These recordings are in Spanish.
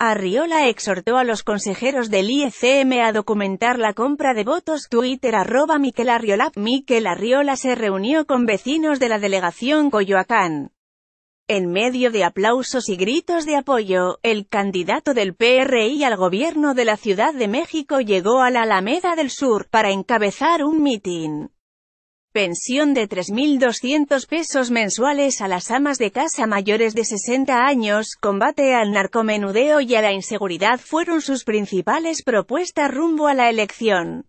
Arriola exhortó a los consejeros del IECM a documentar la compra de votos. Twitter arroba Miquel Arriola. Miquel Arriola se reunió con vecinos de la delegación Coyoacán. En medio de aplausos y gritos de apoyo, el candidato del PRI al gobierno de la Ciudad de México llegó a la Alameda del Sur, para encabezar un mitin. Pensión de 3.200 pesos mensuales a las amas de casa mayores de 60 años, combate al narcomenudeo y a la inseguridad fueron sus principales propuestas rumbo a la elección.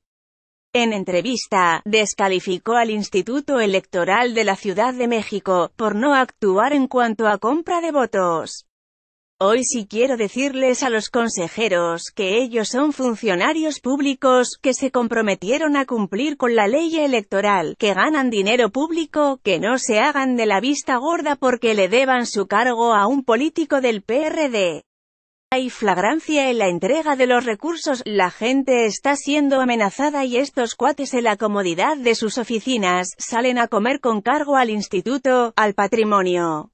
En entrevista, descalificó al Instituto Electoral de la Ciudad de México, por no actuar en cuanto a compra de votos. Hoy sí quiero decirles a los consejeros que ellos son funcionarios públicos, que se comprometieron a cumplir con la ley electoral, que ganan dinero público, que no se hagan de la vista gorda porque le deban su cargo a un político del PRD. Hay flagrancia en la entrega de los recursos, la gente está siendo amenazada y estos cuates en la comodidad de sus oficinas, salen a comer con cargo al instituto, al patrimonio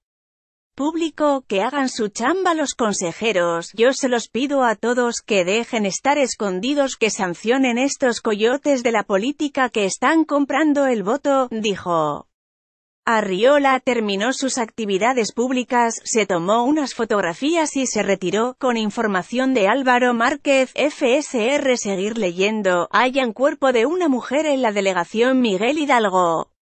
público, que hagan su chamba los consejeros. Yo se los pido a todos que dejen estar escondidos, que sancionen estos coyotes de la política que están comprando el voto, dijo. Arriola terminó sus actividades públicas, se tomó unas fotografías y se retiró, con información de Álvaro Márquez, FSR Seguir leyendo, hayan cuerpo de una mujer en la delegación Miguel Hidalgo.